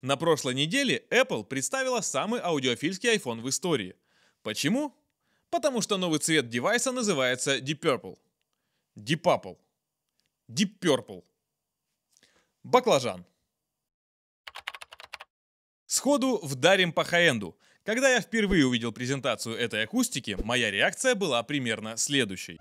На прошлой неделе Apple представила самый аудиофильский iPhone в истории. Почему? Потому что новый цвет девайса называется Deep Purple. Deep Apple. Deep Purple. Баклажан. Сходу вдарим по хай Когда я впервые увидел презентацию этой акустики, моя реакция была примерно следующей.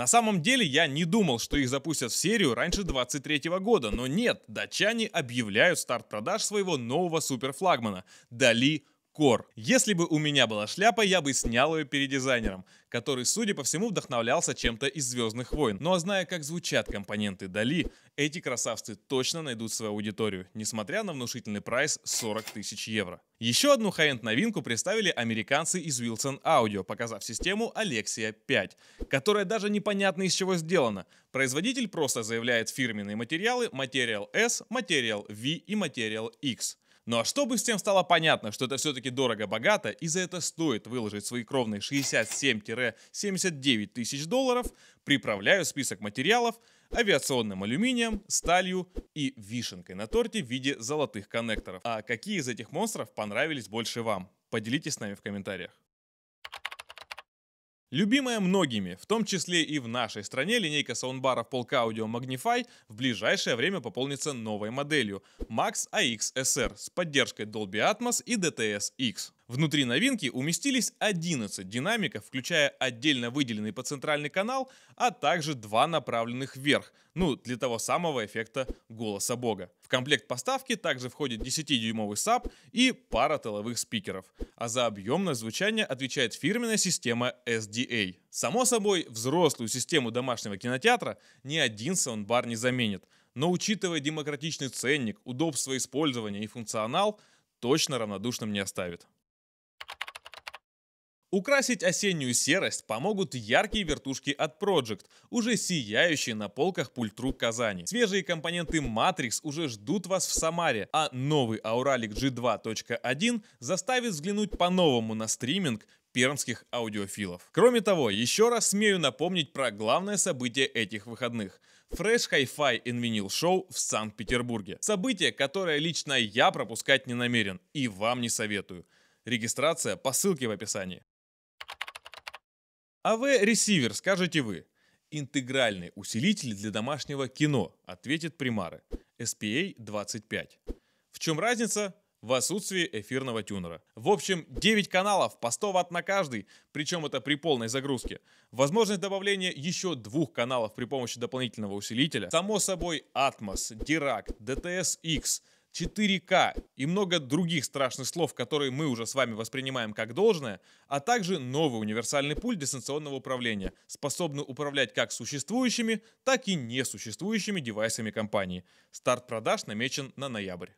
На самом деле я не думал, что их запустят в серию раньше 23 года, но нет, датчане объявляют старт продаж своего нового суперфлагмана – Дали Кор. Если бы у меня была шляпа, я бы снял ее перед дизайнером, который, судя по всему, вдохновлялся чем-то из «Звездных войн». Ну а зная, как звучат компоненты Дали, эти красавцы точно найдут свою аудиторию, несмотря на внушительный прайс 40 тысяч евро. Еще одну хай end новинку представили американцы из Wilson Audio, показав систему Alexia 5, которая даже непонятно из чего сделана. Производитель просто заявляет фирменные материалы Material S, Material V и Material X – ну а чтобы с тем стало понятно, что это все-таки дорого-богато и за это стоит выложить свои кровные 67-79 тысяч долларов, приправляю список материалов авиационным алюминием, сталью и вишенкой на торте в виде золотых коннекторов. А какие из этих монстров понравились больше вам? Поделитесь с нами в комментариях. Любимая многими, в том числе и в нашей стране, линейка саундбаров Polk Audio Magnify в ближайшее время пополнится новой моделью Max AX SR с поддержкой Dolby Atmos и DTS-X. Внутри новинки уместились 11 динамиков, включая отдельно выделенный по центральный канал, а также два направленных вверх, ну, для того самого эффекта голоса бога. В комплект поставки также входит 10-дюймовый САП и пара теловых спикеров, а за объемное звучание отвечает фирменная система SDA. Само собой, взрослую систему домашнего кинотеатра ни один саундбар не заменит, но учитывая демократичный ценник, удобство использования и функционал, точно равнодушным не оставит. Украсить осеннюю серость помогут яркие вертушки от Project, уже сияющие на полках пультру Казани. Свежие компоненты Matrix уже ждут вас в Самаре, а новый Auralic G2.1 заставит взглянуть по-новому на стриминг пермских аудиофилов. Кроме того, еще раз смею напомнить про главное событие этих выходных – Fresh Hi-Fi and Vinyl Show в Санкт-Петербурге. Событие, которое лично я пропускать не намерен и вам не советую. Регистрация по ссылке в описании. АВ-ресивер, скажете вы. Интегральный усилитель для домашнего кино, ответит Примары. SPA-25. В чем разница? В отсутствии эфирного тюнера. В общем, 9 каналов по 100 ватт на каждый, причем это при полной загрузке. Возможность добавления еще двух каналов при помощи дополнительного усилителя. Само собой, Atmos, Dirac, DTS-X – 4К и много других страшных слов, которые мы уже с вами воспринимаем как должное, а также новый универсальный пульт дистанционного управления, способный управлять как существующими, так и несуществующими девайсами компании. Старт продаж намечен на ноябрь.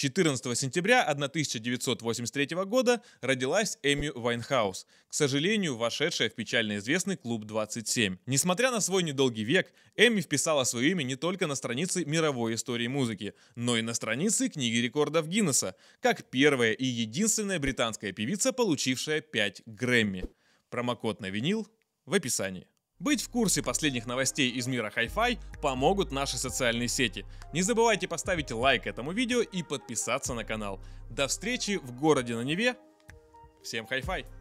14 сентября 1983 года родилась Эми Вайнхаус, к сожалению, вошедшая в печально известный клуб 27. Несмотря на свой недолгий век, Эми вписала свое имя не только на страницы мировой истории музыки, но и на страницы книги рекордов Гиннесса, как первая и единственная британская певица, получившая 5 Грэмми. Промокод на винил в описании. Быть в курсе последних новостей из мира Hi-Fi помогут наши социальные сети. Не забывайте поставить лайк этому видео и подписаться на канал. До встречи в городе на Неве. Всем Hi-Fi!